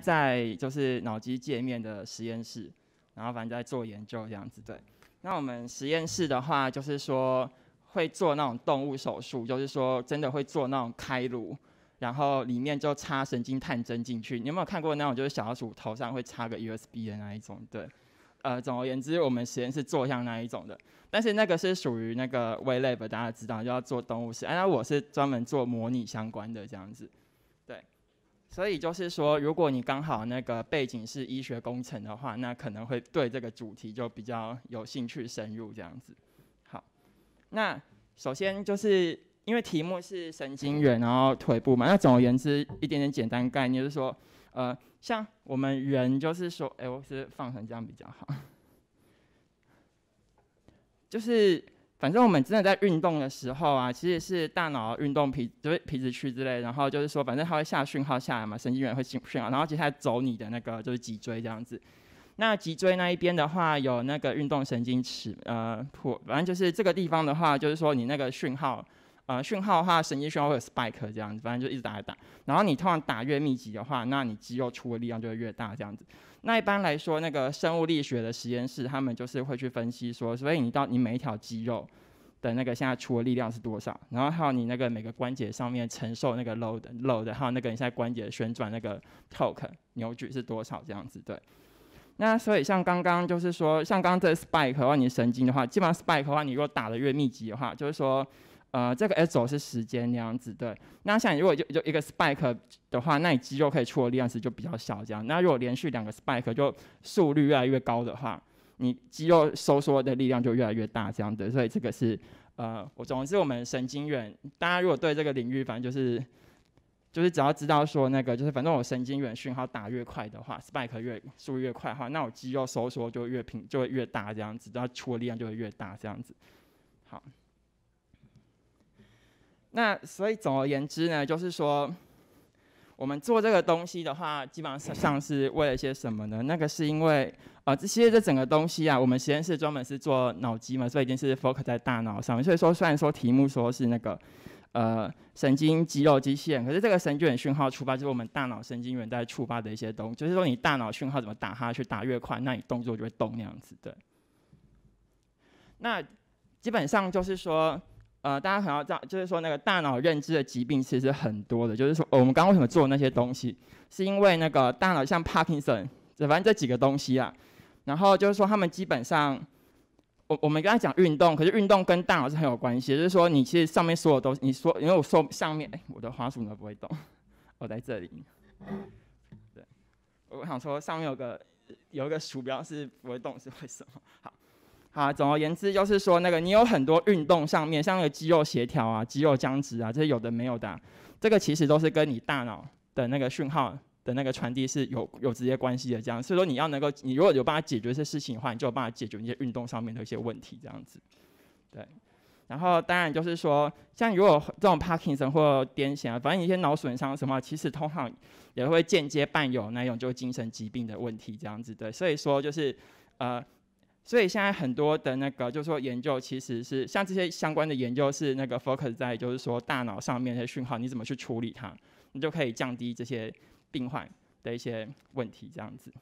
在就是脑机界面的实验室，然后反正在做研究这样子。对，那我们实验室的话，就是说会做那种动物手术，就是说真的会做那种开颅，然后里面就插神经探针进去。你有没有看过那种就是小鼠头上会插个 USB 的那一种？对，呃，总而言之，我们实验室做像那一种的，但是那个是属于那个微 lab，大家知道就要做动物实验。那我是专门做模拟相关的这样子。所以就是说，如果你刚好那个背景是医学工程的话，那可能会对这个主题就比较有兴趣深入这样子。好，那首先就是因为题目是神经元，然后腿部嘛，那总而言之，一点点简单概念就是说，呃，像我们人就是说，哎，我是放成这样比较好，就是。反正我们真的在运动的时候啊，其实是大脑运动皮就是皮质区之类，然后就是说，反正它会下讯号下来嘛，神经元会下讯号，然后接下来走你的那个就是脊椎这样子。那脊椎那一边的话，有那个运动神经尺，呃，破，反正就是这个地方的话，就是说你那个讯号，呃，讯号的话，神经讯号会有 spike 这样子，反正就一直打打打。然后你通常打越密集的话，那你肌肉出的力量就会越大这样子。那一般来说，那个生物力学的实验室，他们就是会去分析说，所以你到你每一条肌肉。的那个现在出的力量是多少？然后还有你那个每个关节上面承受那个 load load，还有那个现在关节旋转那个 torque 扭矩是多少？这样子对。那所以像刚刚就是说，像刚这 spike 的话，你神经的话，基本上 spike 的话，你如果打的越密集的话，就是说，呃，这个 S 轴是时间那样子对。那像如果就就一个 spike 的话，那你肌肉可以出的力量是就比较小这样。那如果连续两个 spike 就速率越来越高的话。你肌肉收缩的力量就越来越大，这样子，所以这个是，呃，我总之我们神经元，大家如果对这个领域，反正就是，就是只要知道说那个，就是反正我神经元讯号打越快的话，spike 越速越快的话，那我肌肉收缩就越平就会越大这样子，然后出的力量就会越大这样子。好，那所以总而言之呢，就是说。我们做这个东西的话，基本上上是为了一些什么呢？那个是因为，呃，这些这整个东西啊，我们实验室专门是做脑机嘛，所以一定是 focus 在大脑上。所以说，虽然说题目说是那个，呃，神经肌肉机器人，可是这个神经元讯号触发就是我们大脑神经元在触发的一些东，就是说你大脑讯号怎么打它去打越快，那你动作就会动那样子。对。那基本上就是说。呃，大家可能知道，就是说那个大脑认知的疾病其实很多的。就是说，我们刚刚为什么做那些东西，是因为那个大脑像帕金森，只反正这几个东西啊。然后就是说，他们基本上，我我们刚才讲运动，可是运动跟大脑是很有关系。就是说，你其实上面所有东西，你说，因为我说上面，哎，我的滑鼠呢不会动，我在这里。对，我想说上面有个有一个鼠标是不会动，是为什么？好。好，总而言之，就是说，那个你有很多运动上面，像那个肌肉协调啊、肌肉僵直啊，这些有的没有的，这个其实都是跟你大脑的那个讯号的那个传递是有有直接关系的。这样，所以说你要能够，你如果有办法解决一些事情的话，你就有办法解决那些运动上面的一些问题。这样子，对。然后当然就是说，像如果这种帕 o 森或癫痫啊，反正一些脑损伤什么，其实通常也会间接伴有那种就精神疾病的问题。这样子，对。所以说就是，呃。所以现在很多的那个，就是说研究其实是像这些相关的研究是那个 focus 在就是说大脑上面的讯号，你怎么去处理它，你就可以降低这些病患的一些问题这样子。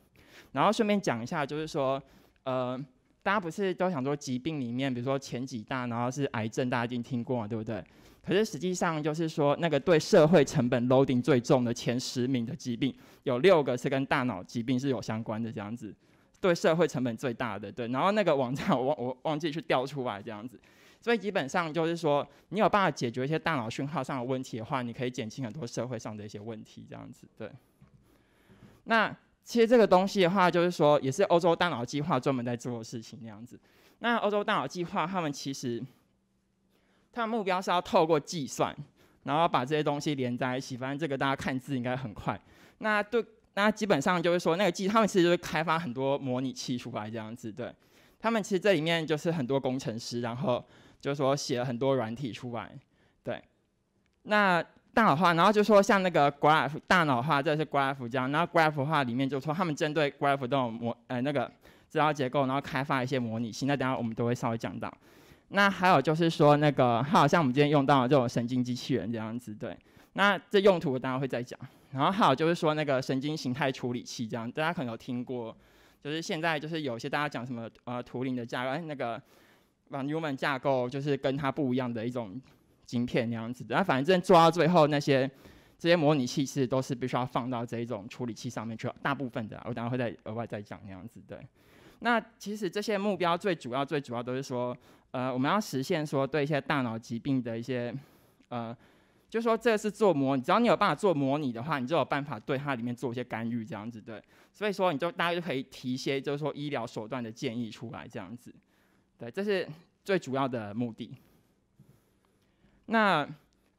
然后顺便讲一下，就是说，呃，大家不是都想说疾病里面，比如说前几大，然后是癌症，大家已经听过对不对？可是实际上就是说，那个对社会成本 loading 最重的前十名的疾病，有六个是跟大脑疾病是有相关的这样子。对社会成本最大的对，然后那个网站 我忘我忘记去调出来这样子，所以基本上就是说，你有办法解决一些大脑讯号上的问题的话，你可以减轻很多社会上的一些问题这样子，对。那其实这个东西的话，就是说也是欧洲大脑计划专门在做的事情那样子。那欧洲大脑计划他们其实，他的目标是要透过计算，然后把这些东西连在一起，反正这个大家看字应该很快。那对。那基本上就是说，那个机，他们其实就是开发很多模拟器出来，这样子。对，他们其实这里面就是很多工程师，然后就是说写了很多软体出来。对，那大脑化，然后就说像那个 graph，大脑化这是 graph 这样，然后 graph 化里面就说他们针对 graph 这种模，呃，那个资料结构，然后开发一些模拟器。那等下我们都会稍微讲到。那还有就是说，那个好像我们今天用到这种神经机器人这样子，对。那这用途，我当然会再讲。然后还有就是说那个神经形态处理器，这样大家可能有听过，就是现在就是有些大家讲什么呃图灵的架构，哎那个，把 n e u m a n 架构就是跟它不一样的一种晶片那样子的，那反正做到最后那些这些模拟器其都是必须要放到这一种处理器上面去，大部分的我等下会再额外再讲那样子对。那其实这些目标最主要最主要都是说，呃我们要实现说对一些大脑疾病的一些呃。就说这是做模，只要你有办法做模拟的话，你就有办法对它里面做一些干预这样子，对，所以说你就大概就可以提一些，就是说医疗手段的建议出来这样子，对，这是最主要的目的。那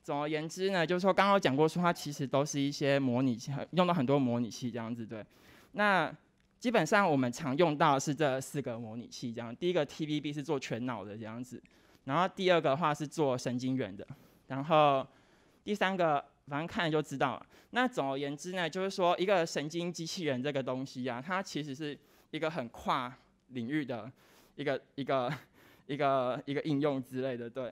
总而言之呢，就是说刚刚讲过，说它其实都是一些模拟器，用到很多模拟器这样子，对。那基本上我们常用到是这四个模拟器这样，第一个 t v b 是做全脑的这样子，然后第二个的话是做神经元的，然后。第三个，反正看了就知道了。那总而言之呢，就是说一个神经机器人这个东西啊，它其实是一个很跨领域的一个 一个一个一个应用之类的，对。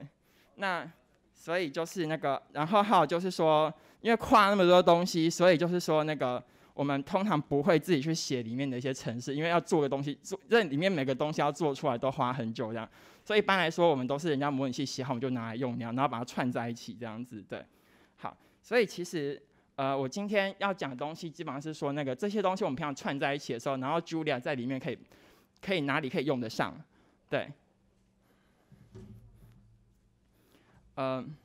那所以就是那个，然后还有就是说，因为跨那么多东西，所以就是说那个我们通常不会自己去写里面的一些程式，因为要做个东西，做这里面每个东西要做出来都花很久这样。所以一般来说，我们都是人家模拟器写好，我们就拿来用，然后然后把它串在一起这样子，对。好，所以其实，呃，我今天要讲的东西基本上是说那个这些东西我们平常串在一起的时候，然后 Julia 在里面可以，可以哪里可以用得上，对。嗯，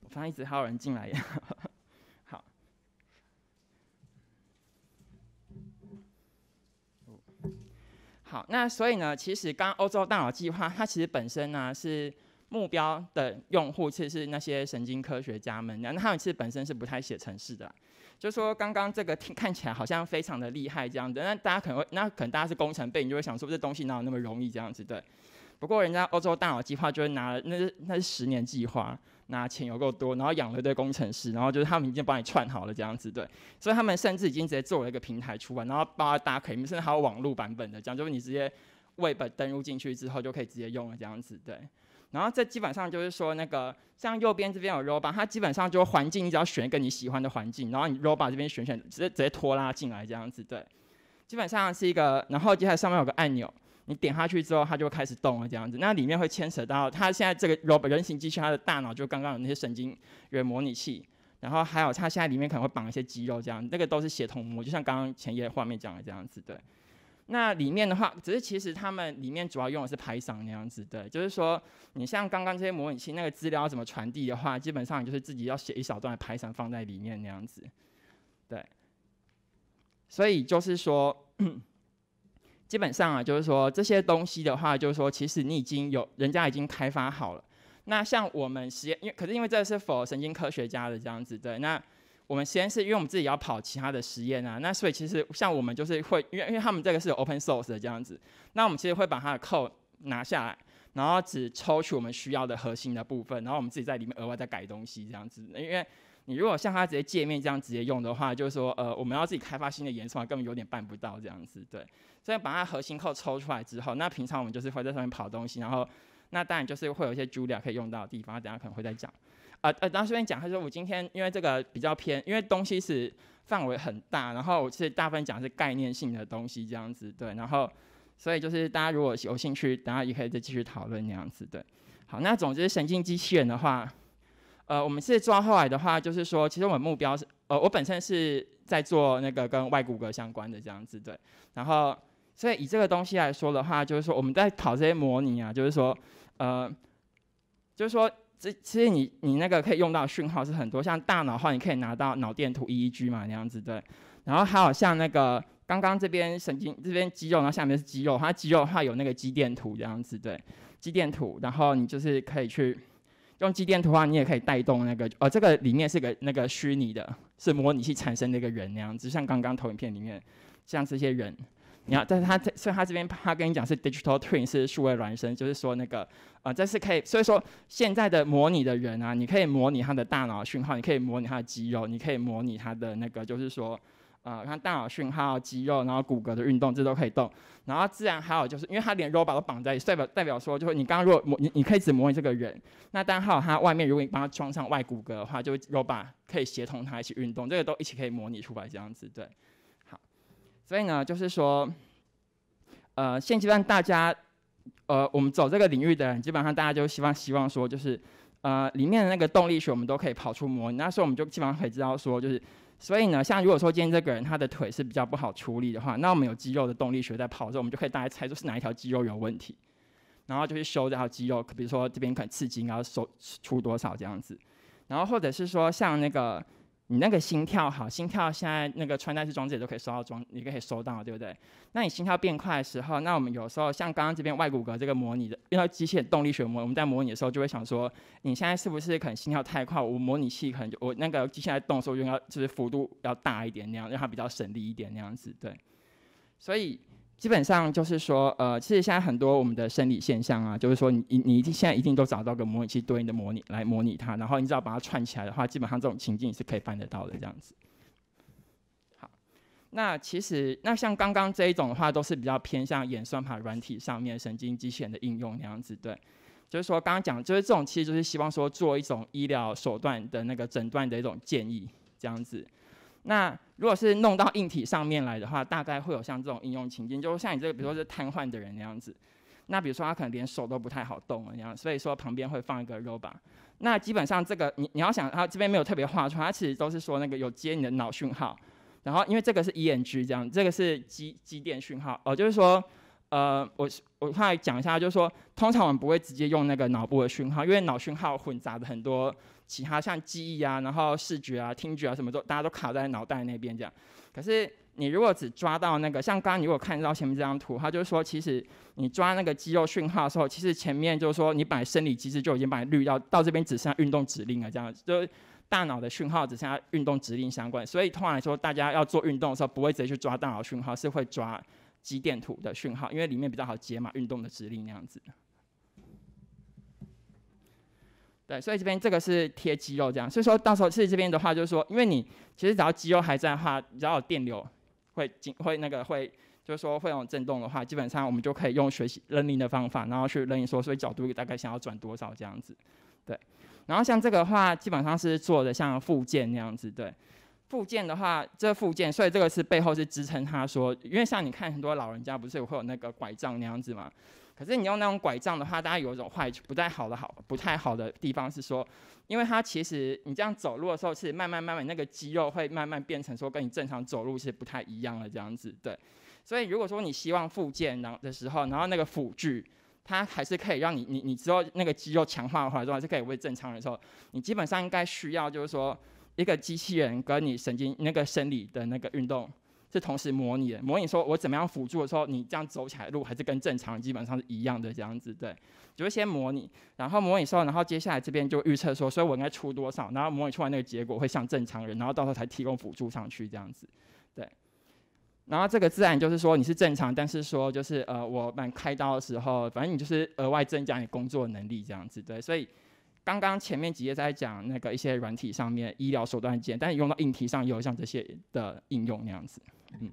我发现一直还有人进来，好。好，那所以呢，其实刚欧洲大脑计划它其实本身呢是。目标的用户其实是那些神经科学家们，然后他们其实本身是不太写程序的，就说刚刚这个听起来好像非常的厉害这样子，那大家可能会，那可能大家是工程背，你就会想说这东西哪有那么容易这样子对？不过人家欧洲大脑计划就是拿了，那是那是十年计划，拿钱有够多，然后养了一堆工程师，然后就是他们已经帮你串好了这样子对，所以他们甚至已经直接做了一个平台出来，然后包括大家可以，甚至还有网络版本的，讲就是你直接 web 登入进去之后就可以直接用了这样子对。然后这基本上就是说，那个像右边这边有 robot，它基本上就环境，你只要选一个你喜欢的环境，然后你 robot 这边选选，直接直接拖拉进来这样子，对。基本上是一个，然后接下来上面有个按钮，你点下去之后，它就开始动了这样子。那里面会牵扯到它现在这个 robot 人形机器，它的大脑就刚刚有那些神经元模拟器，然后还有它现在里面可能会绑一些肌肉这样，那个都是协同模，就像刚刚前页画面讲的这样子，对。那里面的话，只是其实他们里面主要用的是排场。那样子对，就是说，你像刚刚这些模拟器那个资料怎么传递的话，基本上就是自己要写一小段的排场放在里面那样子，对。所以就是说，基本上啊，就是说这些东西的话，就是说其实你已经有人家已经开发好了。那像我们实验，因为可是因为这是否神经科学家的这样子对，那。我们实验室，因为我们自己要跑其他的实验啊，那所以其实像我们就是会，因为因为他们这个是有 open source 的这样子，那我们其实会把它的 code 拿下来，然后只抽取我们需要的核心的部分，然后我们自己在里面额外再改东西这样子。因为你如果像它直接界面这样直接用的话，就是说呃，我们要自己开发新的颜色，根本有点办不到这样子，对。所以把它核心扣抽出来之后，那平常我们就是会在上面跑东西，然后那当然就是会有一些 Julia 可以用到的地方，等下可能会再讲。啊啊！当时边讲，他说我今天因为这个比较偏，因为东西是范围很大，然后我是大部分讲是概念性的东西这样子，对。然后所以就是大家如果有兴趣，大家也可以再继续讨论那样子，对。好，那总之神经机器人的话，呃，我们是抓后来的话，就是说其实我们目标是，呃，我本身是在做那个跟外骨骼相关的这样子，对。然后所以以这个东西来说的话，就是说我们在跑这些模拟啊，就是说，呃，就是说。这其实你你那个可以用到讯号是很多，像大脑的话，你可以拿到脑电图 EEG 嘛那样子对，然后还有像那个刚刚这边神经这边肌肉，然后下面是肌肉，它肌肉的话有那个肌电图这样子对，肌电图，然后你就是可以去用肌电图的话，你也可以带动那个哦，这个里面是个那个虚拟的，是模拟器产生的一个人那样子，像刚刚投影片里面像这些人。你要，但是他所以他这边，他跟你讲是 digital twin，是数位孪生，就是说那个，啊，这是可以，所以说现在的模拟的人啊，你可以模拟他的大脑讯号，你可以模拟他的肌肉，你可以模拟他的那个，就是说，啊，他大脑讯号、肌肉，然后骨骼的运动，这都可以动。然后自然还有就是，因为他连 robot 都绑在，代表代表说，就是你刚刚如果模，你你可以只模拟这个人，那单然还有他外面，如果你帮他装上外骨骼的话，就 robot 可以协同他一起运动，这个都一起可以模拟出来这样子，对。所以呢，就是说，呃，现阶段大家，呃，我们走这个领域的人，基本上大家就希望希望说，就是，呃，里面的那个动力学我们都可以跑出模拟，那时候我们就基本上可以知道说，就是，所以呢，像如果说今天这个人他的腿是比较不好处理的话，那我们有肌肉的动力学在跑的时候，我们就可以大概猜出是哪一条肌肉有问题，然后就去修这条肌肉，比如说这边可能刺激，然后收出多少这样子，然后或者是说像那个。你那个心跳好，心跳现在那个穿戴式装置也都可以收到装，也可以收到，对不对？那你心跳变快的时候，那我们有时候像刚刚这边外骨骼这个模拟的，因到机械动力学模，我们在模拟的时候就会想说，你现在是不是可能心跳太快？我模拟器可能就我那个机械在动的时候，就要就是幅度要大一点，那样让它比较省力一点那样子，对。所以。基本上就是说，呃，其实现在很多我们的生理现象啊，就是说你你一定现在一定都找到个模拟器对应的模拟来模拟它，然后你只要把它串起来的话，基本上这种情境是可以办得到的这样子。好，那其实那像刚刚这一种的话，都是比较偏向演算法软体上面神经机器人的应用那样子，对，就是说刚刚讲就是这种其实就是希望说做一种医疗手段的那个诊断的一种建议这样子，那。如果是弄到硬体上面来的话，大概会有像这种应用情境，就是像你这个，比如说是瘫痪的人那样子，那比如说他可能连手都不太好动那样所以说旁边会放一个 robot，那基本上这个你你要想他这边没有特别画出来，他其实都是说那个有接你的脑讯号，然后因为这个是 E N G 这样，这个是激激电讯号哦，就是说。呃，我我快讲一下，就是说，通常我们不会直接用那个脑部的讯号，因为脑讯号混杂的很多其他，像记忆啊，然后视觉啊、听觉啊什么都，大家都卡在脑袋那边这样。可是，你如果只抓到那个，像刚刚如果看到前面这张图，它就是说，其实你抓那个肌肉讯号的时候，其实前面就是说，你把生理机制就已经把它滤掉，到这边只剩下运动指令了这样子，就是大脑的讯号只剩下运动指令相关。所以通常来说，大家要做运动的时候，不会直接去抓大脑讯号，是会抓。肌电图的讯号，因为里面比较好解码运动的指令那样子。对，所以这边这个是贴肌肉这样，所以说到时候是这边的话就是说，因为你其实只要肌肉还在的话，只要有电流会进会那个会，就是说会有震动的话，基本上我们就可以用学习认领的方法，然后去认说所以角度大概想要转多少这样子。对，然后像这个话基本上是做的像附件那样子，对。附件的话，这附件，所以这个是背后是支撑。他说，因为像你看，很多老人家不是会有那个拐杖那样子嘛？可是你用那种拐杖的话，大家有一种坏，不太好的好，不太好的地方是说，因为它其实你这样走路的时候是慢慢慢慢，那个肌肉会慢慢变成说跟你正常走路是不太一样的这样子。对，所以如果说你希望附件，然后的时候，然后那个辅具，它还是可以让你你你之后那个肌肉强化的话，还是可以为正常的时候，你基本上应该需要就是说。一个机器人跟你神经那个生理的那个运动是同时模拟的。模拟说我怎么样辅助的时候，你这样走起来路还是跟正常基本上是一样的这样子，对。就是先模拟，然后模拟说，然后接下来这边就预测说，所以我应该出多少，然后模拟出来那个结果会像正常人，然后到时候才提供辅助上去这样子，对。然后这个自然就是说你是正常，但是说就是呃，我们开刀的时候，反正你就是额外增加你工作能力这样子，对。所以。刚刚前面几页在讲那个一些软体上面医疗手段件，但用到硬体上也有像这些的应用那样子，嗯。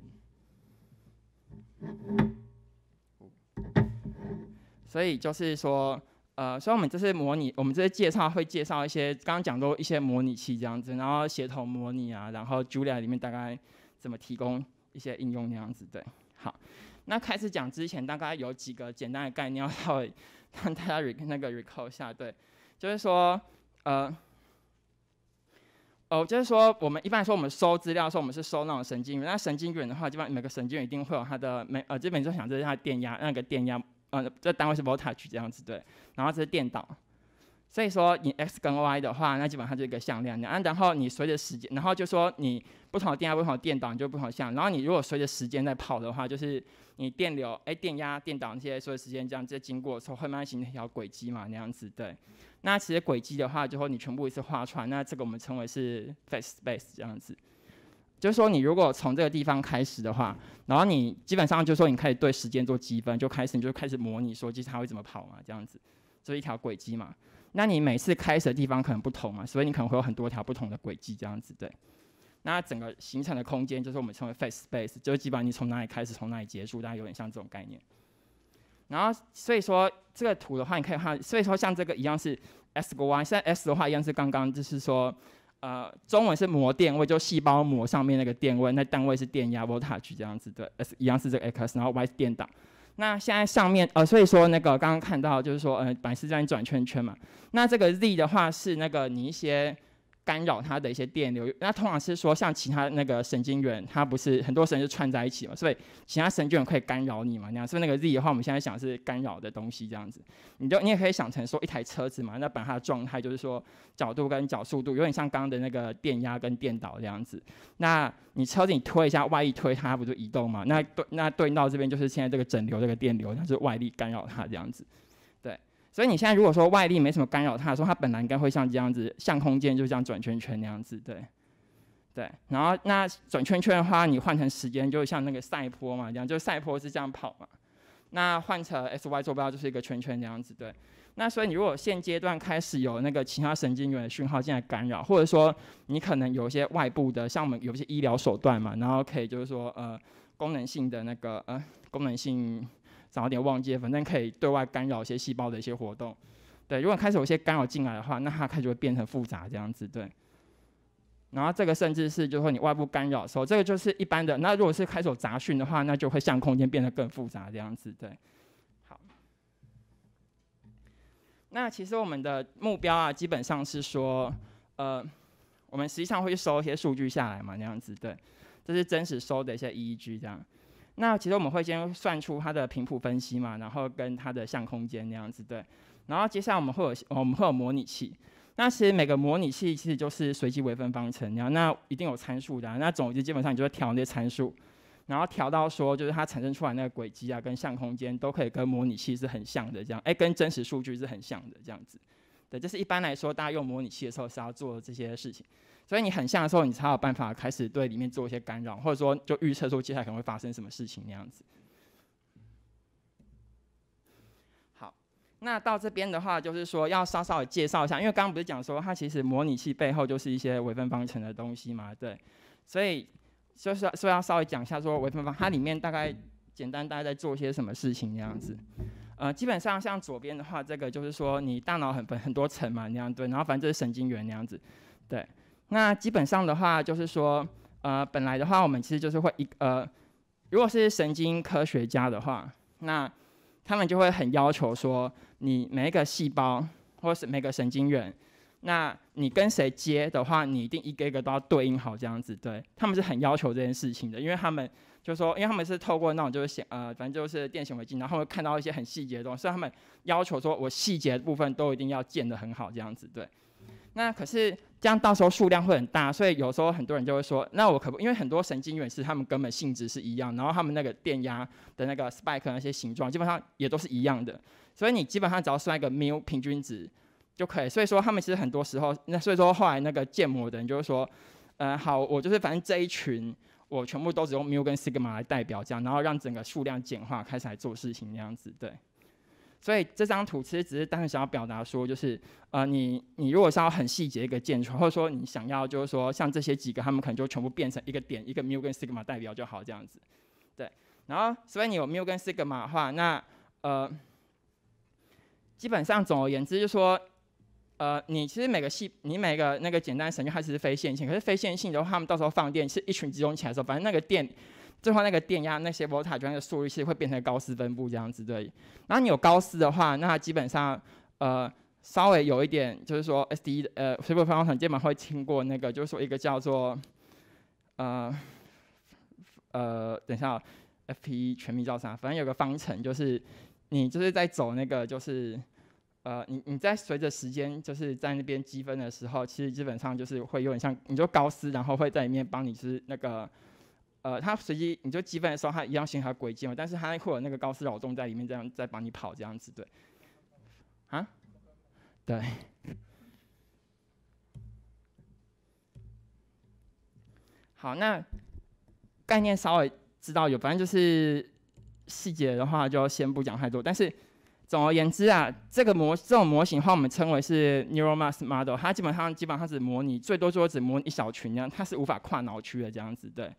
所以就是说，呃，所以我们这些模拟，我们这些介绍会介绍一些刚刚讲过一些模拟器这样子，然后协同模拟啊，然后 Julia 里面大概怎么提供一些应用那样子，对。好，那开始讲之前，大概有几个简单的概念要 让大家 rec 那个 recall 下，对。就是说，呃，哦，就是说，我们一般来说，我们收资料的时候，我们是收那种神经元。那神经元的话，基本上每个神经元一定会有它的每呃，基本就想这是它的电压，那个电压呃，这单位是 voltage 这样子对，然后这是电导。所以说你 x 跟 y 的话，那基本上就是一个向量。然后，然后你随着时间，然后就说你不同的电压、不同的电导，你就不同向。然后你如果随着时间在跑的话，就是你电流、哎电压、电导那些，随着时间这样，就经过从会慢慢形成一条轨迹嘛，那样子对。那其实轨迹的话，最后你全部一次画出来，那这个我们称为是 phase space 这样子。就是说，你如果从这个地方开始的话，然后你基本上就说你开始对时间做积分，就开始你就开始模拟说，其实它会怎么跑嘛，这样子，就一条轨迹嘛。那你每次开始的地方可能不同嘛，所以你可能会有很多条不同的轨迹这样子，对。那整个形成的空间就是我们称为 f a s e space，就基本上你从哪里开始，从哪里结束，大概有点像这种概念。然后所以说这个图的话，你可以看，所以说像这个一样是 s 和 y，现在 s 的话一样是刚刚就是说，呃，中文是膜电位，就细胞膜上面那个电位，那单位是电压 voltage 这样子，对。s 一样是这个 x，然后 y 是电档。那现在上面呃，所以说那个刚刚看到就是说，呃，板子在转圈圈嘛。那这个 z 的话是那个你一些。干扰它的一些电流，那通常是说像其他那个神经元，它不是很多神经串在一起嘛，所以其他神经元可以干扰你嘛，那样，所以那个 Z 的话，我们现在想是干扰的东西这样子，你就你也可以想成说一台车子嘛，那把它的状态就是说角度跟角速度，有点像刚刚的那个电压跟电导这样子，那你车子你推一下外力推它不就移动嘛，那对，那对应到这边就是现在这个整流这个电流，它是外力干扰它这样子。所以你现在如果说外力没什么干扰，它候，它本来应该会像这样子，像空间就这样转圈圈那样子，对，对。然后那转圈圈的话，你换成时间，就像那个赛坡嘛，这样，就赛坡是这样跑嘛。那换成 S y 坐标就是一个圈圈那样子，对。那所以你如果现阶段开始有那个其他神经元的讯号进来干扰，或者说你可能有一些外部的，像我们有一些医疗手段嘛，然后可以就是说呃功能性的那个呃功能性。早一点忘记，反正可以对外干扰一些细胞的一些活动。对，如果开始有些干扰进来的话，那它开始会变成复杂这样子，对。然后这个甚至是就说你外部干扰的时候，这个就是一般的。那如果是开始有杂讯的话，那就会向空间变得更复杂这样子，对。好，那其实我们的目标啊，基本上是说，呃，我们实际上会收一些数据下来嘛，那样子对。这是真实收的一些 EEG 这样。那其实我们会先算出它的频谱分析嘛，然后跟它的相空间那样子对，然后接下来我们会有我们会有模拟器，那其实每个模拟器其实就是随机微分方程，然后那一定有参数的，那总之基本上你就会调那些参数，然后调到说就是它产生出来个轨迹啊，跟相空间都可以跟模拟器是很像的这样，哎，跟真实数据是很像的这样子。对，就是一般来说，大家用模拟器的时候是要做这些事情，所以你很像的时候，你才有办法开始对里面做一些干扰，或者说就预测说接下来可能会发生什么事情那样子。好，那到这边的话，就是说要稍稍的介绍一下，因为刚刚不是讲说它其实模拟器背后就是一些微分方程的东西嘛，对，所以就是说要稍微讲一下说微分方，它里面大概简单大概在做些什么事情那样子。呃，基本上像左边的话，这个就是说你大脑很很多层嘛，那样对，然后反正这是神经元那样子，对。那基本上的话就是说，呃，本来的话我们其实就是会一呃，如果是神经科学家的话，那他们就会很要求说，你每一个细胞或是每个神经元，那你跟谁接的话，你一定一个一个都要对应好这样子，对他们是很要求这件事情的，因为他们。就说，因为他们是透过那种就是显，呃，反正就是电显微镜，然后看到一些很细节的东西，所以他们要求说我细节部分都一定要建得很好这样子，对。那可是这样到时候数量会很大，所以有时候很多人就会说，那我可不，因为很多神经元是他们根本性质是一样，然后他们那个电压的那个 spike 那些形状基本上也都是一样的，所以你基本上只要算一个 m e 平均值就可以。所以说他们其实很多时候，那所以说后来那个建模的人就是说，呃，好，我就是反正这一群。我全部都只用 mu 跟 sigma 来代表这样，然后让整个数量简化，开始来做事情那样子，对。所以这张图其实只是单纯想要表达说，就是呃，你你如果是要很细节一个建筑，或者说你想要就是说像这些几个，他们可能就全部变成一个点，一个 mu 跟 sigma 代表就好这样子，对。然后所以你有 mu 跟 sigma 的话，那呃，基本上总而言之就说。呃，你其实每个系，你每个那个简单神经，它其实是非线性。可是非线性的话，它们到时候放电是一群集中起来的时候，反正那个电，最后那个电压那些波塔，就那个速率，其实会变成高斯分布这样子对。然后你有高斯的话，那它基本上，呃，稍微有一点，就是说 s d 呃，水波方程，基本会经过那个，就是说一个叫做，呃，呃，等一下，FP 全名叫啥？反正有个方程，就是你就是在走那个就是。呃，你你在随着时间就是在那边积分的时候，其实基本上就是会有点像，你就高斯，然后会在里面帮你是那个，呃，他随机你就积分的时候，他一样行它轨迹嘛，但是他会有那个高斯扰动在里面，这样在帮你跑这样子，对，啊，对，好，那概念稍微知道有，反正就是细节的话，就先不讲太多，但是。总而言之啊，这个模这种模型的话，我们称为是 neural mass model。它基本上基本上只模拟最多最多只模拟一小群这样，它是无法跨脑区的这样子对。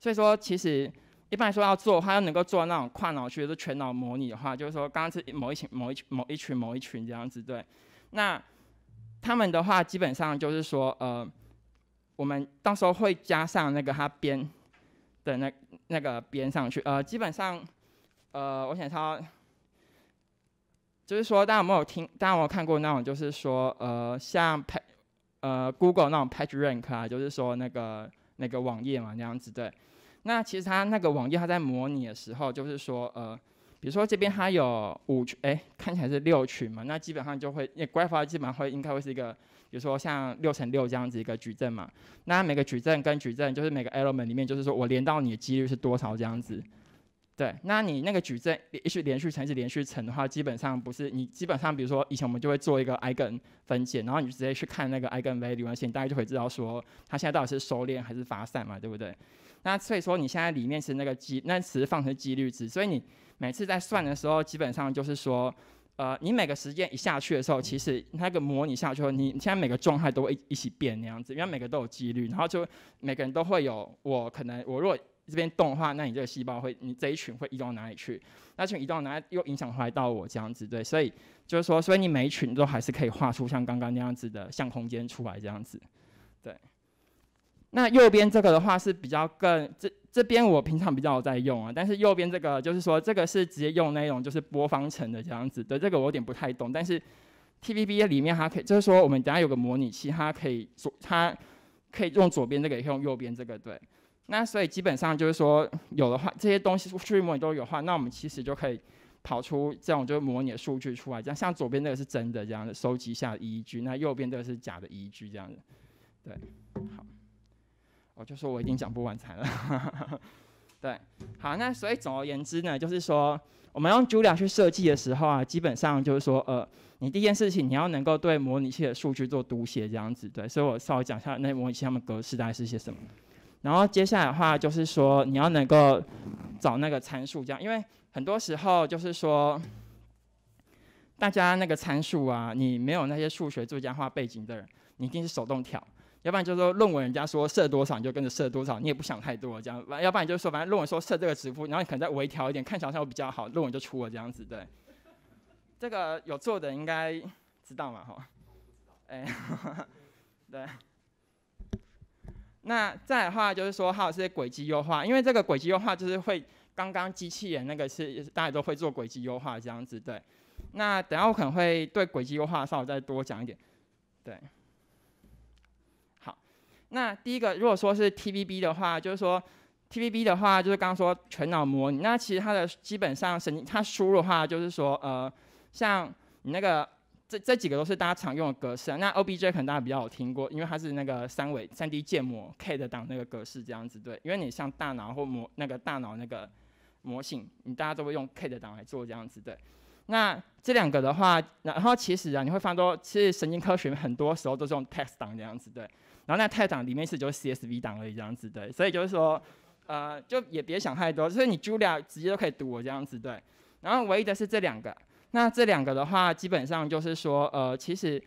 所以说，其实一般来说要做它要能够做那种跨脑区的全脑模拟的话，就是说刚刚是某一群某一群某一群某一群这样子对。那他们的话基本上就是说呃，我们到时候会加上那个它边的那那个边上去呃，基本上呃，我想说。就是说，大家有没有听？大家有没有看过那种？就是说，呃，像 p a g 呃，Google 那种 Page Rank 啊，就是说那个那个网页嘛，那样子对。那其实它那个网页，它在模拟的时候，就是说，呃，比如说这边它有五群，哎，看起来是六群嘛。那基本上就会 Graph 基本上会应该会是一个，比如说像六乘六这样子一个矩阵嘛。那每个矩阵跟矩阵，就是每个 Element 里面，就是说我连到你的几率是多少这样子。对，那你那个矩阵连续连续乘是连续乘的话，基本上不是你基本上，比如说以前我们就会做一个 eigen 分解，然后你就直接去看那个 eigen value 大家就可以知道说它现在到底是收敛还是发散嘛，对不对？那所以说你现在里面是那个机，那其是放成几率值，所以你每次在算的时候，基本上就是说，呃，你每个时间一下去的时候，其实那个模拟下去，你现在每个状态都会一起变那样子，因为每个都有几率，然后就每个人都会有，我可能我若这边动画，那你这个细胞会，你这一群会移动到哪里去？那群移动到哪里又影响回来到我这样子，对，所以就是说，所以你每一群都还是可以画出像刚刚那样子的像空间出来这样子，对。那右边这个的话是比较更，这这边我平常比较在用啊，但是右边这个就是说，这个是直接用那种就是波方程的这样子，对，这个我有点不太懂，但是 T V B 里面它可以，就是说我们等下有个模拟器，它可以左，它可以用左边这个，也可以用右边这个，对。那所以基本上就是说，有的话这些东西数据模拟都有话，那我们其实就可以跑出这种就是模拟的数据出来这样。像左边这个是真的这样，收集一下依据；那右边这个是假的依据这样子。对，好，我就说我已经讲不完才了。对，好，那所以总而言之呢，就是说，我们用 Julia 去设计的时候啊，基本上就是说，呃，你第一件事情你要能够对模拟器的数据做读写这样子。对，所以我稍微讲一下那模拟器它们格式大概是些什么。然后接下来的话就是说，你要能够找那个参数，这样，因为很多时候就是说，大家那个参数啊，你没有那些数学、最佳化背景的人，你一定是手动调，要不然就是说，论文人家说设多少，你就跟着设多少，你也不想太多这样，要不然就是说，反正论文说设这个值不，然后你可能再微调一点，看起来果比较好，论文就出了这样子，对，这个有做的应该知道嘛，哈，哎，对。那再的话就是说，还有些轨迹优化，因为这个轨迹优化就是会，刚刚机器人那个是大家都会做轨迹优化这样子，对。那等下我可能会对轨迹优化稍微再多讲一点，对。好，那第一个如果说是 TBB 的话，就是说 TBB 的话就是刚刚说全脑模拟，那其实它的基本上神经它输入的话就是说，呃，像你那个。这这几个都是大家常用的格式。啊。那 OBJ 可能大家比较有听过，因为它是那个三维、三 D 建模 K 的档那个格式这样子对。因为你像大脑或模那个大脑那个模型，你大家都会用 K 的档来做这样子对。那这两个的话，然后其实啊，你会发现其实神经科学很多时候都是用 Text 档这样子对。然后那 Text 档里面是就是 CSV 档而已这样子对。所以就是说，呃，就也别想太多，所以你 Julia 直接都可以读我这样子对。然后唯一的是这两个。那这两个的话，基本上就是说，呃，其实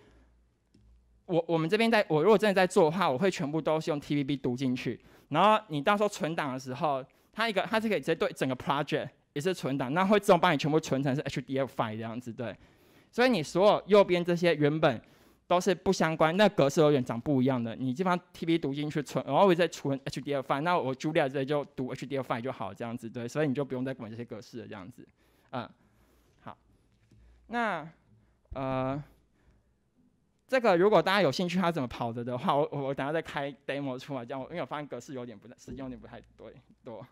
我我们这边在我如果真的在做的话，我会全部都是用 t v b 读进去，然后你到时候存档的时候，它一个它是可以直接对整个 project 也是存档，那会自动帮你全部存成是 h d f file 这样子，对。所以你所有右边这些原本都是不相关，那格式有点长不一样的，你这方 TBB 读进去存，然后我再存 h d f file，那我 Julia 这就读 h d f file 就好这样子，对。所以你就不用再管这些格式了这样子，嗯。那，呃，这个如果大家有兴趣它怎么跑的的话，我我等下再开 demo 出来这我因为我发现格式有点不，太，时间有点不太对多。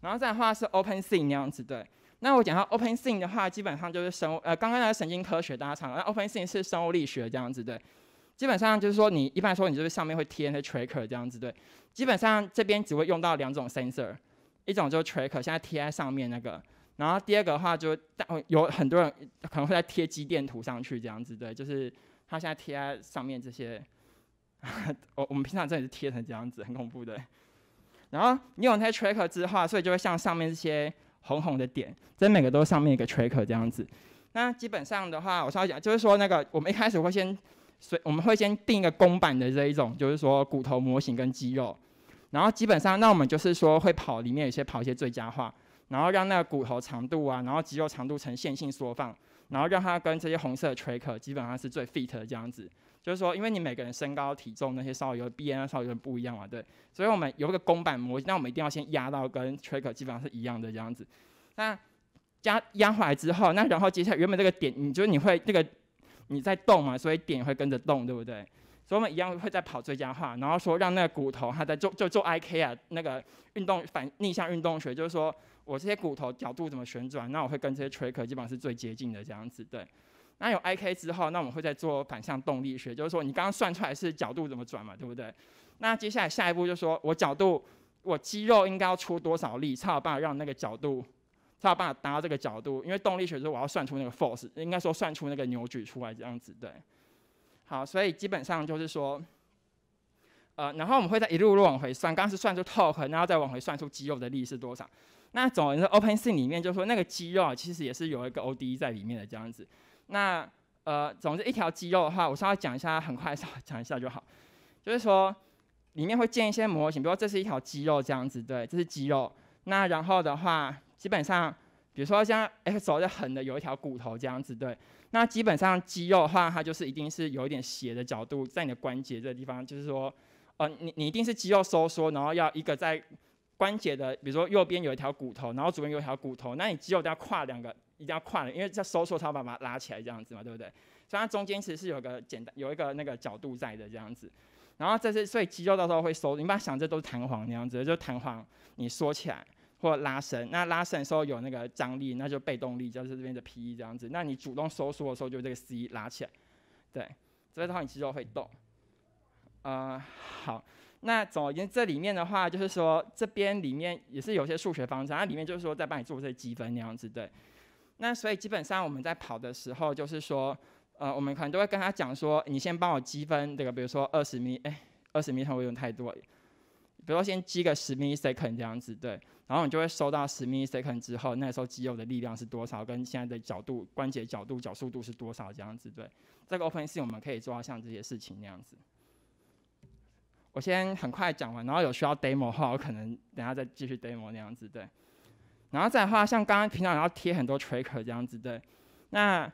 然后再画话是 Open See 那样子对，那我讲到 Open See 的话，基本上就是生，物呃，刚刚那个神经科学大家常，那 Open See 是生物力学这样子对，基本上就是说你一般说你就是上面会贴那些 tracker 这样子对，基本上这边只会用到两种 sensor，一种就是 tracker 现在贴在上面那个。然后第二个的话，就有很多人可能会在贴肌电图上去这样子，对，就是他现在贴在上面这些，我我们平常这里是贴成这样子，很恐怖的。然后你用那些 track 之后，所以就会像上面这些红红的点，这每个都上面一个 track 这样子。那基本上的话，我稍微讲，就是说那个我们一开始会先，所以我们会先定一个公版的这一种，就是说骨头模型跟肌肉。然后基本上，那我们就是说会跑里面有些跑一些最佳化。然后让那个骨头长度啊，然后肌肉长度呈线性缩放，然后让它跟这些红色 tracker 基本上是最 fit 的这样子。就是说，因为你每个人身高、体重那些稍微有 B 啊，稍微有点不一样嘛，对。所以我们有一个公版模型，那我们一定要先压到跟 tracker 基本上是一样的这样子。那加压回来之后，那然后接下来原本这个点，你就你会那个你在动嘛，所以点会跟着动，对不对？所以我们一样会在跑最佳化，然后说让那个骨头它在做就做 IK 啊，那个运动反逆向运动学，就是说。我这些骨头角度怎么旋转？那我会跟这些 tracker 基本上是最接近的这样子。对。那有 IK 之后，那我们会再做反向动力学，就是说你刚刚算出来是角度怎么转嘛，对不对？那接下来下一步就是说我角度，我肌肉应该要出多少力，才有办法让那个角度，才有办法达到这个角度。因为动力学是我要算出那个 force，应该说算出那个扭矩出来这样子。对。好，所以基本上就是说，呃，然后我们会再一路路往回算，刚是算出 torque，然后再往回算出肌肉的力是多少。那总之 o p e n s 里面就是说，那个肌肉其实也是有一个 ODE 在里面的这样子。那呃，总之一条肌肉的话，我稍微讲一下，很快稍微讲一下就好。就是说，里面会建一些模型，比如说这是一条肌肉这样子，对，这是肌肉。那然后的话，基本上，比如说像 X 轴在横的有一条骨头这样子，对。那基本上肌肉的话，它就是一定是有一点斜的角度在你的关节这个地方，就是说，呃，你你一定是肌肉收缩，然后要一个在。关节的，比如说右边有一条骨头，然后左边有一条骨头，那你肌肉都要跨两个，一定要跨了，因为在收缩它把它拉起来这样子嘛，对不对？所以它中间其实是有个简单有一个那个角度在的这样子，然后这是所以肌肉到时候会收，你不要想这都是弹簧那样子，就弹簧你缩起来或拉伸，那拉伸的时候有那个张力，那就被动力就是这边的 P e 这样子，那你主动收缩的时候就这个 C 拉起来，对，这是它你肌肉会动，啊好。那总言之，这里面的话，就是说这边里面也是有些数学方程，它里面就是说在帮你做这些积分那样子对。那所以基本上我们在跑的时候，就是说，呃，我们可能都会跟他讲说，你先帮我积分这个，比如说二十米，哎，二十米它会用太多，比如说先积个十米 second 这样子对，然后你就会收到十米 second 之后，那时候肌肉的力量是多少，跟现在的角度、关节角度、角速度是多少这样子对。这个 o p e n C 我们可以做到像这些事情那样子。我先很快讲完，然后有需要 demo 的话，我可能等下再继续 demo 那样子，对。然后再话，像刚刚平常要贴很多 tracker 这样子，对。那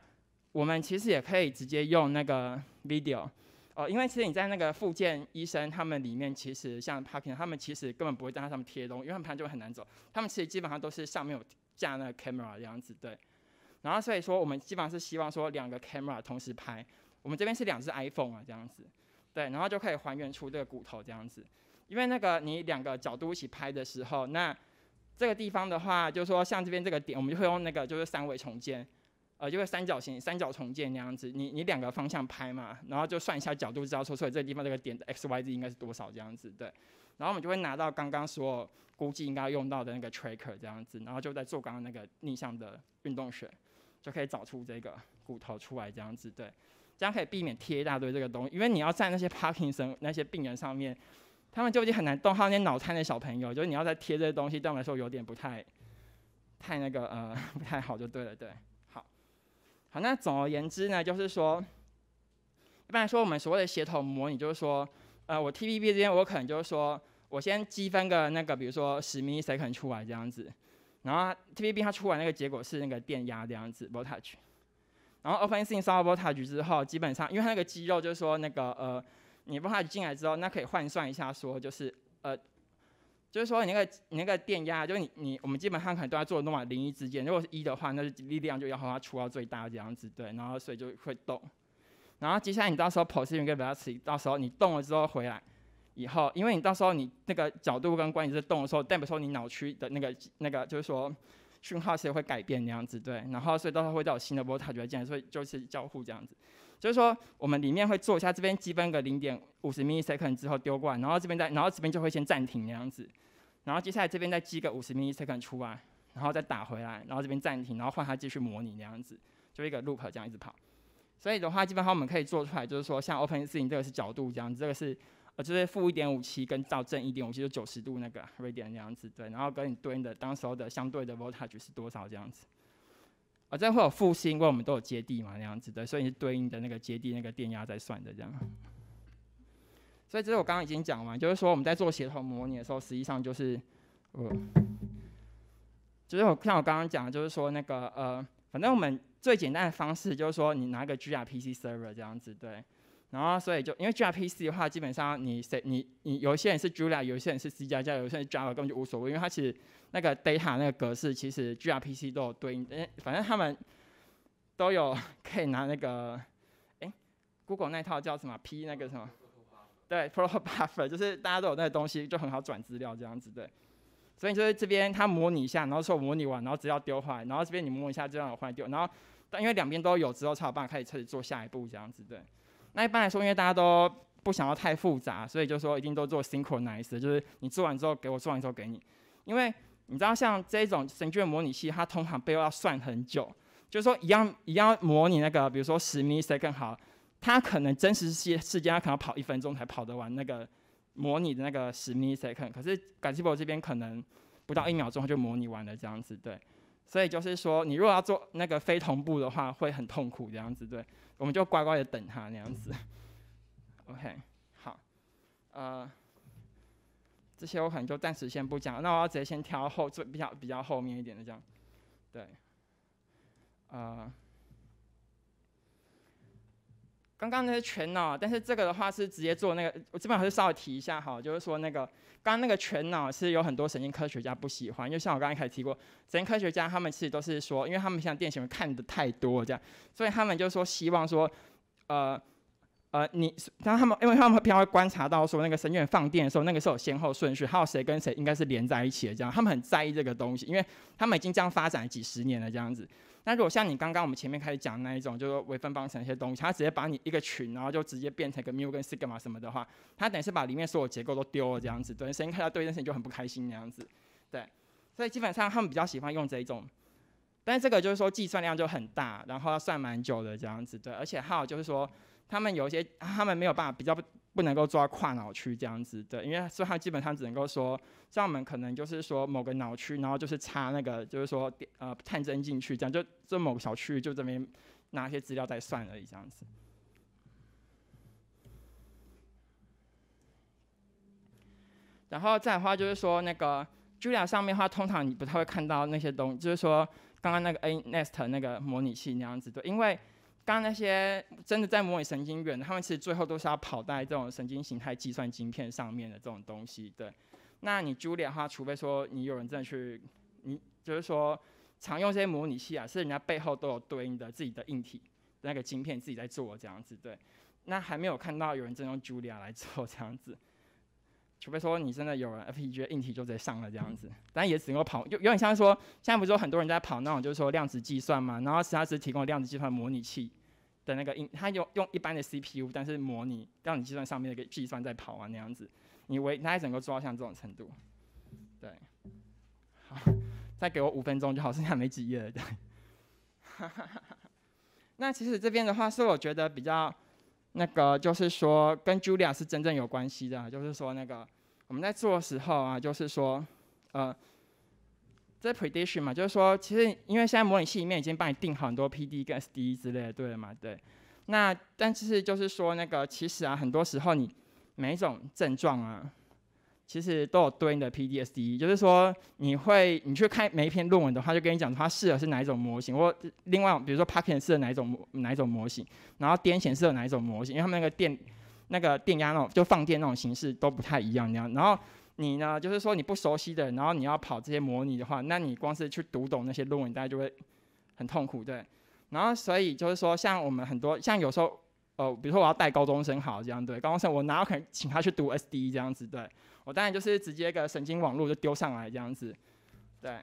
我们其实也可以直接用那个 video，哦，因为其实你在那个附健医生他们里面，其实像 parking，他们其实根本不会在上面贴东西，因为他常就很难走。他们其实基本上都是上面有架那个 camera 这样子，对。然后所以说，我们基本上是希望说两个 camera 同时拍，我们这边是两只 iPhone 啊这样子。对，然后就可以还原出这个骨头这样子，因为那个你两个角度一起拍的时候，那这个地方的话，就是说像这边这个点，我们就会用那个就是三维重建，呃，就会三角形三角重建那样子，你你两个方向拍嘛，然后就算一下角度，知道说出来这个地方这个点的 x、y、z 应该是多少这样子，对。然后我们就会拿到刚刚所有估计应该要用到的那个 tracker 这样子，然后就在做刚刚那个逆向的运动学，就可以找出这个骨头出来这样子，对。这样可以避免贴一大堆这个东西，因为你要在那些 parking 上那些病人上面，他们究竟很难动，还有那些脑瘫的小朋友，就是你要再贴这些东西，对我们来说有点不太，太那个呃 不太好就对了，对，好，好，那总而言之呢，就是说，一般来说我们所谓的协同模拟，就是说，呃，我 T V B 这边我可能就是说我先积分个那个，比如说十 m i l s e c o n d 出来这样子，然后 T V B 它出来那个结果是那个电压这样子 voltage。然后 o f e n c i v e s i t voltage 之后，基本上，因为它那个肌肉就是说，那个呃，你 v o t a g e 进来之后，那可以换算一下，说就是呃，就是说你那个你那个电压，就是你你我们基本上可能都要做那么零一之间，如果是一的话，那就力量就要让它出到最大这样子，对，然后所以就会动。然后接下来你到时候 positive v o l t a 到时候你动了之后回来以后，因为你到时候你那个角度跟关节在动的时候，代表说你脑区的那个那个就是说。讯号其实会改变那样子，对，然后所以到时候会到新的波，塔就会进来，所以就是交互这样子。就是说，我们里面会做一下，这边积分个零点五十 m i l l i s e c o n d 之后丢过来，然后这边再，然后这边就会先暂停那样子，然后接下来这边再积个五十 m i l l i s e c o n d 出来，然后再打回来，然后这边暂停，然后换它继续模拟那样子，就一个 loop 这样一直跑。所以的话，基本上我们可以做出来，就是说像 OpenCV 这个是角度这样子，这个是。呃，就是负一点五七跟到正一点五七，就九十度那个 radian 那样子，对，然后跟你对应的当时候的相对的 voltage 是多少这样子，啊，这样会有负性，因为我们都有接地嘛，那样子的，所以是对应的那个接地那个电压在算的这样。所以，这是我刚刚已经讲完，就是说我们在做协同模拟的时候，实际上就是，呃，就是我像我刚刚讲，就是说那个呃，反正我们最简单的方式就是说，你拿个 gRPC server 这样子，对。然后，所以就因为 gRPC 的话，基本上你谁你你，有些人是 Julia，有些人是 C 加加，有些人 Java 根本就无所谓，因为它其实那个 data 那个格式，其实 gRPC 都有对应，反正他们都有可以拿那个，哎，Google 那套叫什么 P 那个什么？对 p r o b u f 就是大家都有那个东西，就很好转资料这样子，对。所以就是这边他模拟一下，然后说模拟完，然后只要丢坏，然后这边你摸一下，就让我坏掉，然后但因为两边都有之后，才有办法开始开始做下一步这样子，对。那一般来说，因为大家都不想要太复杂，所以就说一定都做 synchronize，就是你做完之后给我做完之后给你。因为你知道，像这种神经模拟器，它通常背后要算很久，就是说一样一样模拟那个，比如说十米 second 好，它可能真实世世界可能要跑一分钟才跑得完那个模拟的那个十米 second，可是 GPT 这边可能不到一秒钟它就模拟完了这样子，对。所以就是说，你如果要做那个非同步的话，会很痛苦这样子，对。我们就乖乖的等他那样子，OK，好，呃，这些我可能就暂时先不讲。那我要直接先挑后最比较比较后面一点的这样，对，呃。刚刚那些全脑，但是这个的话是直接做那个，我基本上还是稍微提一下哈，就是说那个刚刚那个全脑是有很多神经科学家不喜欢，就像我刚刚开始提过，神经科学家他们其实都是说，因为他们像电生理看的太多这样，所以他们就说希望说，呃呃，你，当他们因为他们平常会观察到说那个神经元放电的时候，那个候有先后顺序，还有谁跟谁应该是连在一起的这样，他们很在意这个东西，因为他们已经这样发展几十年了这样子。那如果像你刚刚我们前面开始讲那一种，就是微分方程一些东西，它直接把你一个群，然后就直接变成一个 mu 跟西格玛什么的话，它等于是把里面所有结构都丢了这样子，对，音看到对这件事就很不开心那样子，对，所以基本上他们比较喜欢用这一种，但是这个就是说计算量就很大，然后要算蛮久的这样子，对，而且还有就是说。他们有一些，他们没有办法比较不不能够抓跨脑区这样子的，因为所以他基本上只能够说，像我们可能就是说某个脑区，然后就是插那个就是说呃探针进去这样，就就某个小区域就这边拿一些资料再算而已这样子。然后再的话就是说那个 Julia 上面的话，通常你不太会看到那些东，就是说刚刚那个 A nest 那个模拟器那样子的，因为。刚那些真的在模拟神经元，他们其实最后都是要跑在这种神经形态计算晶片上面的这种东西。对，那你 Julia 的话，除非说你有人真的去，你就是说常用这些模拟器啊，是人家背后都有对应的自己的硬体那个晶片自己在做这样子。对，那还没有看到有人真正用 Julia 来做这样子。除非说你真的有了 FPG 应体就直接上了这样子，但也只能够跑，有有点像说，现在不是有很多人在跑那种，就是说量子计算嘛，然后实际上是提供量子计算模拟器的那个应，它用用一般的 CPU，但是模拟量子计算上面的个计算在跑啊那样子，你为只整个做到像这种程度，对，好，再给我五分钟就好，剩下没几页了，对。那其实这边的话是我觉得比较。那个就是说跟 Julia 是真正有关系的，就是说那个我们在做的时候啊，就是说，呃，这 prediction 嘛，就是说其实因为现在模拟器里面已经帮你定好很多 PD 跟 SD 之类的，对嘛，对。那但其实就是说那个其实啊，很多时候你每一种症状啊。其实都有对应的 PDSDE，就是说你会你去看每一篇论文的话，就跟你讲它适合是哪一种模型，或另外比如说 p a r k i n s 适合哪一种模哪一种模型，然后癫痫适合哪一种模型，因为他们那个电那个电压那种就放电那种形式都不太一样样。然后你呢，就是说你不熟悉的，然后你要跑这些模拟的话，那你光是去读懂那些论文，大家就会很痛苦，对。然后所以就是说，像我们很多像有时候呃，比如说我要带高中生，好这样对，高中生我哪有可能请他去读 SDE 这样子对。我当然就是直接个神经网络就丢上来这样子，对。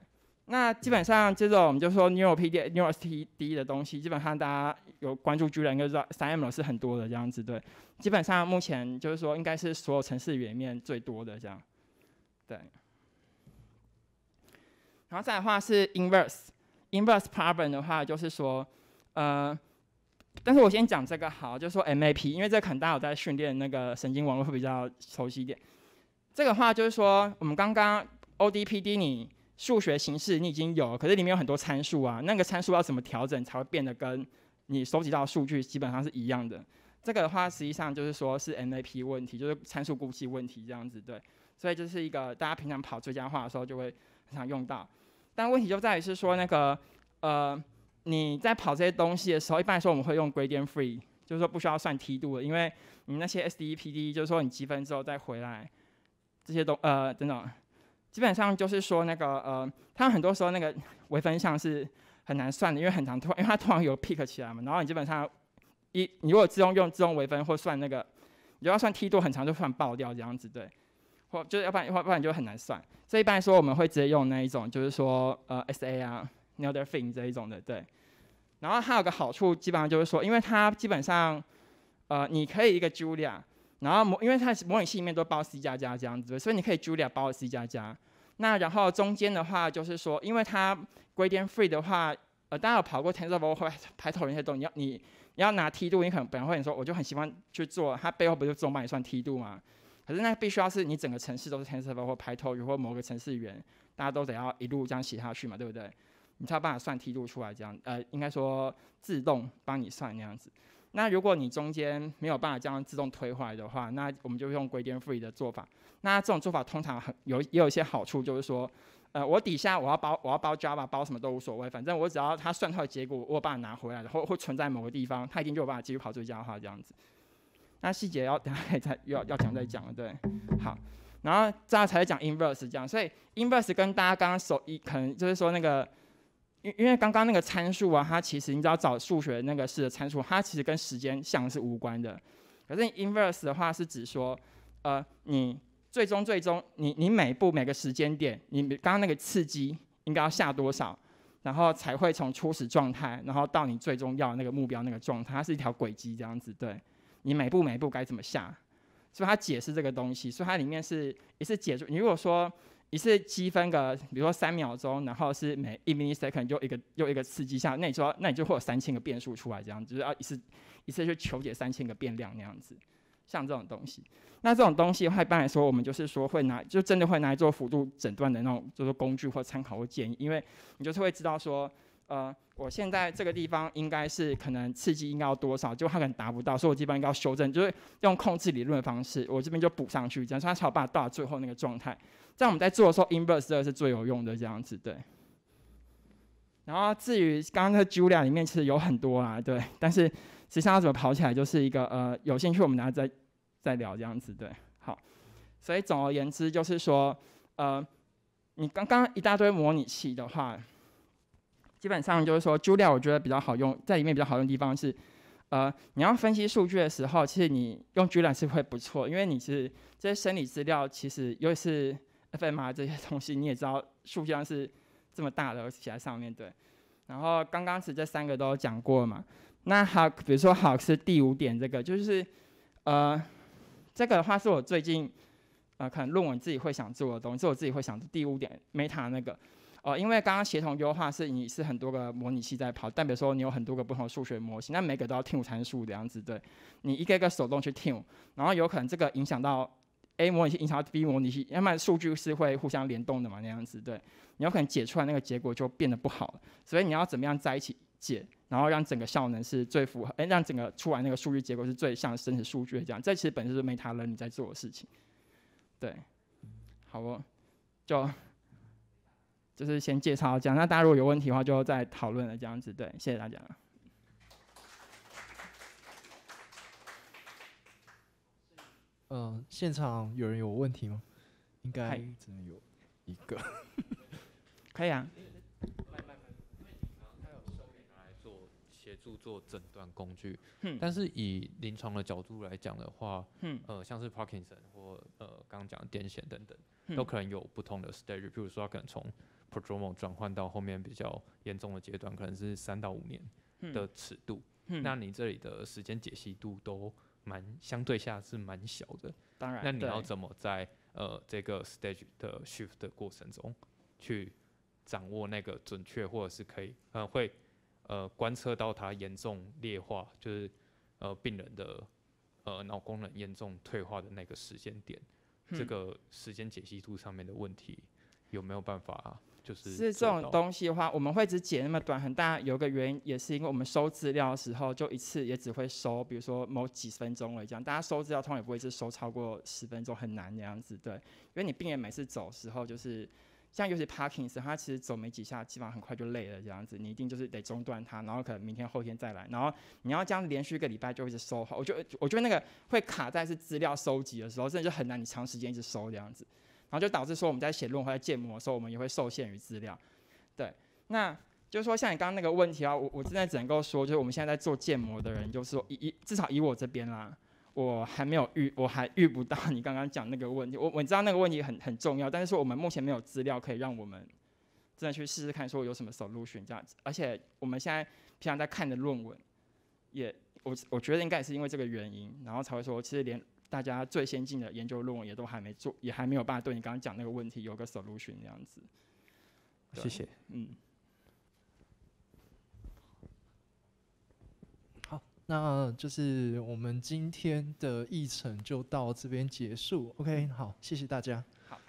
那基本上这种我们就说 neural P D neural S T D 的东西，基本上大家有关注巨人跟三 M 是很多的这样子，对。基本上目前就是说应该是所有城市里面最多的这样，对。然后再的话是 inverse inverse problem 的话，就是说，呃，但是我先讲这个好，就是说 M A P，因为这可能大家有在训练那个神经网络会比较熟悉一点。这个话就是说，我们刚刚 O D P D 你数学形式你已经有，可是里面有很多参数啊，那个参数要怎么调整才会变得跟你收集到数据基本上是一样的？这个的话，实际上就是说是 M A P 问题，就是参数估计问题这样子，对。所以就是一个大家平常跑最佳化的时候就会很常用到。但问题就在于是说那个呃你在跑这些东西的时候，一般来说我们会用 Gradient Free，就是说不需要算梯度了，因为你那些 S D P D 就是说你积分之后再回来。这些都呃等等，基本上就是说那个呃，它很多时候那个微分项是很难算的，因为很长突，因为它突然有 peak 起来嘛。然后你基本上一你如果自动用自动微分或算那个，你就要算梯度很长就算爆掉这样子，对。或就是要不然要不然就很难算。所以一般说我们会直接用那一种，就是说呃 S A 啊，Nelder-Fing 这一种的，对。然后它有个好处，基本上就是说，因为它基本上呃你可以一个 Julia。然后模，因为它模拟器里面都包 C 加加这样子，所以你可以 Julia 包 C 加加。那然后中间的话，就是说，因为它 Gradient Free 的话，呃，大家有跑过 TensorFlow 或 p y t o r 那些东西，要你你要拿梯度，你可能本来会说，我就很喜欢去做，它背后不就自动帮你算梯度吗？可是那必须要是你整个城市都是 TensorFlow 或 p y t o 或某个城市源，大家都得要一路这样写下去嘛，对不对？你才有办法算梯度出来这样，呃，应该说自动帮你算那样子。那如果你中间没有办法这样自动推回来的话，那我们就用归零 free 的做法。那这种做法通常很有也有一些好处，就是说，呃，我底下我要包我要包 Java 包什么都无所谓，反正我只要它算出来的结果，我把它拿回来，然后会存在某个地方，它一定就有办法继续跑出一句话这样子。那细节要 等下可以再要要讲再讲了，对。好，然后这样才会讲 inverse 这样，所以 inverse 跟大家刚刚手一可能就是说那个。因因为刚刚那个参数啊，它其实你只要找数学那个式的参数，它其实跟时间像是无关的。可是 inverse 的话是指说，呃，你最终最终你你每步每个时间点，你刚刚那个刺激应该要下多少，然后才会从初始状态，然后到你最终要那个目标那个状态，它是一条轨迹这样子。对你每步每步该怎么下，所以它解释这个东西，所以它里面是也是解释。你如果说一次积分个，比如说三秒钟，然后是每一 m i second 就一个，又一个刺激下，那你说那你就会有三千个变数出来，这样就是啊一次一次去求解三千个变量那样子，像这种东西，那这种东西一般来说我们就是说会拿，就真的会拿来做辅助诊断的那种，就是工具或参考或建议，因为你就是会知道说。呃，我现在这个地方应该是可能刺激应该要多少，就它可能达不到，所以我这边应该要修正，就是用控制理论的方式，我这边就补上去这样，他它把它法到最后那个状态。在我们在做的时候，inverse 这个是最有用的这样子，对。然后至于刚刚个 Julia 里面，其实有很多啊，对，但是实际上怎么跑起来就是一个呃，有兴趣我们然后再再聊这样子，对。好，所以总而言之就是说，呃，你刚刚一大堆模拟器的话。基本上就是说，Julia 我觉得比较好用，在里面比较好用的地方是，呃，你要分析数据的时候，其实你用 Julia 是会不错，因为你是这些生理资料，其实又是 FM r 这些东西，你也知道，数据量是这么大的，写在上面对。然后刚刚是这三个都讲过嘛，那好，比如说好是第五点，这个就是，呃，这个的话是我最近，呃，可能论文自己会想做的东西，是我自己会想的第五点，Meta 那个。哦，因为刚刚协同优化是你是很多个模拟器在跑，但比如说你有很多个不同的数学模型，那每个都要 tune 参数的样子，对，你一个一个手动去 tune，然后有可能这个影响到 A 模拟器影响到 B 模拟器，因为数据是会互相联动的嘛，那样子对，你有可能解出来那个结果就变得不好了，所以你要怎么样在一起解，然后让整个效能是最符合，哎，让整个出来那个数据结果是最像真实数据的这样，这其实本身是 Meta 人你在做的事情，对，好不就。就是先介绍这样。那大家如果有问题的话，就再讨论了这样子。对，谢谢大家。嗯，现场有人有问题吗？应该只能有一个。可以啊。他有设备来做协助做诊断工具。但是以临床的角度来讲的话，嗯。呃，像是 Parkinson 或呃刚刚讲癫痫等等，都可能有不同的 stage，譬如说他可能从 p o m 转换到后面比较严重的阶段，可能是三到五年的尺度。嗯。那你这里的时间解析度都蛮相对下是蛮小的。当然。那你要怎么在呃这个 stage 的 shift 的过程中去掌握那个准确或者是可以呃会呃观测到它严重劣化，就是呃病人的呃脑功能严重退化的那个时间点，这个时间解析度上面的问题有没有办法？就是，这种东西的话，我们会只剪那么短，很大有个原因也是因为我们收资料的时候，就一次也只会收，比如说某几分钟已。这样，大家收资料通常也不会是收超过十分钟，很难这样子，对。因为你病人每次走时候，就是像尤其 parking 时，他其实走没几下，基本上很快就累了这样子，你一定就是得中断他，然后可能明天后天再来，然后你要这样连续一个礼拜就一直收，我觉得我觉得那个会卡在是资料收集的时候，真的就很难，你长时间一直收这样子。然后就导致说我们在写论文、在建模的时候，我们也会受限于资料。对，那就是说像你刚刚那个问题啊，我我现在只能够说，就是我们现在在做建模的人，就是说以以至少以我这边啦，我还没有遇，我还遇不到你刚刚讲那个问题。我我知道那个问题很很重要，但是说我们目前没有资料可以让我们真的去试试看，说有什么 solution 这样子。而且我们现在平常在看的论文，也我我觉得应该也是因为这个原因，然后才会说其实连。大家最先进的研究论文也都还没做，也还没有办法对你刚刚讲那个问题有个 solution 这样子。谢谢，嗯。好，那就是我们今天的议程就到这边结束。OK，好，谢谢大家。好，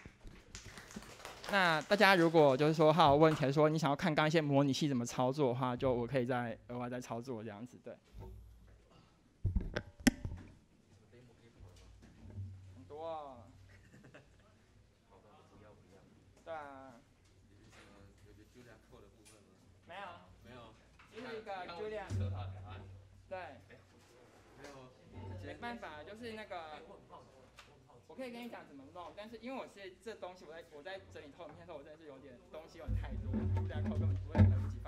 那大家如果就是说还有问题，说你想要看刚刚一些模拟器怎么操作的话，就我可以再额外再操作这样子，对。办法就是那个，我可以跟你讲怎么弄，但是因为我是这东西，我在我在整理投影片的时候，我真的是有点东西有点太多，大扣根本不会来不及。